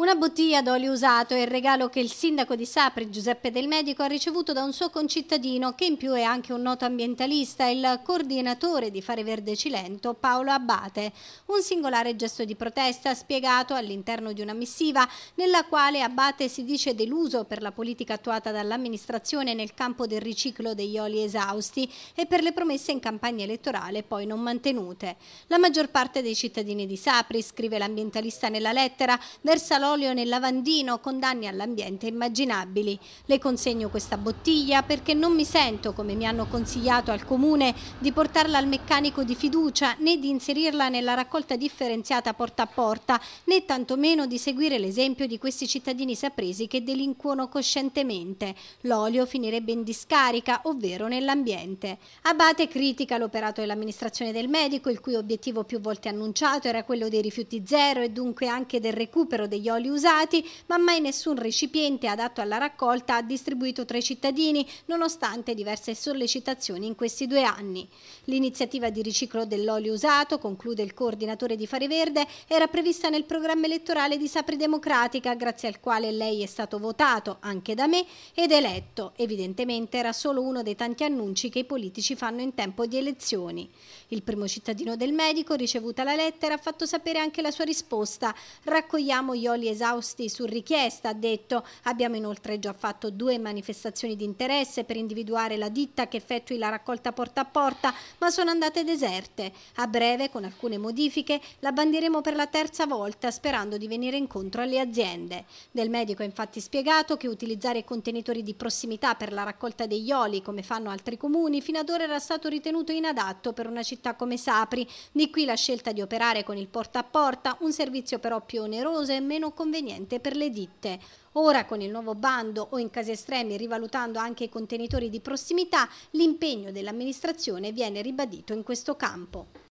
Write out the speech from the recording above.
Una bottiglia d'olio usato è il regalo che il sindaco di Sapri, Giuseppe Del Medico, ha ricevuto da un suo concittadino che in più è anche un noto ambientalista, il coordinatore di Fare Verde Cilento, Paolo Abbate. Un singolare gesto di protesta spiegato all'interno di una missiva nella quale Abbate si dice deluso per la politica attuata dall'amministrazione nel campo del riciclo degli oli esausti e per le promesse in campagna elettorale poi non mantenute. La maggior parte dei cittadini di Sapri, scrive l'ambientalista nella lettera, versa l'olio petrolio nel lavandino con danni all'ambiente immaginabili. Le consegno questa bottiglia perché non mi sento, come mi hanno consigliato al comune, di portarla al meccanico di fiducia né di inserirla nella raccolta differenziata porta a porta né tantomeno di seguire l'esempio di questi cittadini sapresi che delinquono coscientemente. L'olio finirebbe in discarica, ovvero nell'ambiente. Abate critica l'operato dell'amministrazione del medico, il cui obiettivo più volte annunciato era quello dei rifiuti zero e dunque anche del recupero degli oli aiuoli usati, ma mai nessun recipiente adatto alla raccolta ha distribuito tra i cittadini, nonostante diverse sollecitazioni in questi due anni. L'iniziativa di riciclo dell'olio usato, conclude il coordinatore di Fare Verde, era prevista nel programma elettorale di Sapri Democratica, grazie al quale lei è stato votato, anche da me, ed eletto. Evidentemente era solo uno dei tanti annunci che i politici fanno in tempo di elezioni. Il primo cittadino del medico, ricevuta la lettera, ha fatto sapere anche la sua risposta. Raccogliamo gli oli esausti su richiesta, ha detto. Abbiamo inoltre già fatto due manifestazioni di interesse per individuare la ditta che effettui la raccolta porta a porta, ma sono andate deserte. A breve, con alcune modifiche, la bandiremo per la terza volta, sperando di venire incontro alle aziende. Del medico ha infatti spiegato che utilizzare contenitori di prossimità per la raccolta degli oli, come fanno altri comuni, fino ad ora era stato ritenuto inadatto per una città come Sapri. Di qui la scelta di operare con il porta a porta, un servizio però più oneroso e meno conveniente per le ditte. Ora con il nuovo bando o in casi estremi rivalutando anche i contenitori di prossimità, l'impegno dell'amministrazione viene ribadito in questo campo.